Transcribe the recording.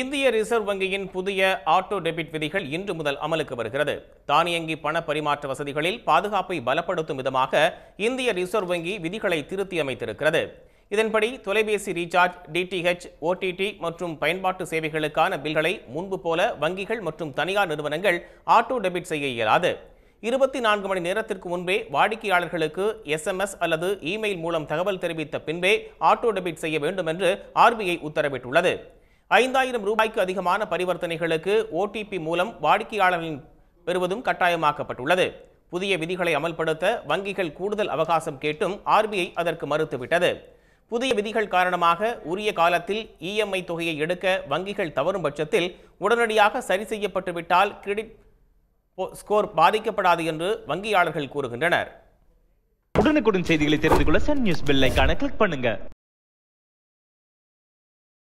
இந்திய ரிசர்வ் வங்கியின் புதிய ஆட்டோ டெபிட் விதிகள் இன்று முதல் அமலுக்கு வருகிறது தானியங்கி பண பரிமாற்ற வசதிகளில் பாதுகாப்பை பலப்படுத்தும் விதமாக இந்திய ரிசர்வ் வங்கி விதிகளை திருத்தி அமைத்திருக்கிறது இதன்படி தொலைபேசி ரீசார்ஜ் டிடிஹெச் ஓடிடி மற்றும் பயன்பாட்டு சேவைகளுக்கான பில்களை முன்பு போல வங்கிகள் மற்றும் தனியார் நிறுவனங்கள் ஆட்டோ டெபிட் செய்ய இயலாது இருபத்தி நான்கு மணி நேரத்திற்கு முன்பே வாடிக்கையாளர்களுக்கு எஸ்எம்எஸ் அல்லது இமெயில் மூலம் தகவல் தெரிவித்த பின்பே ஆட்டோ டெபிட் செய்ய வேண்டும் என்று ஆர்பிஐ உத்தரவிட்டுள்ளது ஐந்தாயிரம் ரூபாய்க்கு அதிகமான பரிவர்த்தனைகளுக்கு ஓடிபி மூலம் வாடிக்கையாளர்களின் பெறுவதும் கட்டாயமாக்கப்பட்டுள்ளது புதிய விதிகளை அமல்படுத்த வங்கிகள் கூடுதல் அவகாசம் கேட்டும் ஆர்பிஐ அதற்கு மறுத்துவிட்டது புதிய விதிகள் காரணமாக உரிய காலத்தில் இஎம்ஐ தொகையை எடுக்க வங்கிகள் தவறும் பட்சத்தில் உடனடியாக சரி செய்யப்பட்டுவிட்டால் கிரெடிட் ஸ்கோர் பாதிக்கப்படாது என்று வங்கியாளர்கள் கூறுகின்றனர் உடனுக்குடன் செய்திகளை தெரிந்து கொள்ள சன் நியூஸ் பெல் ஐக்கான கிளிக் பண்ணுங்க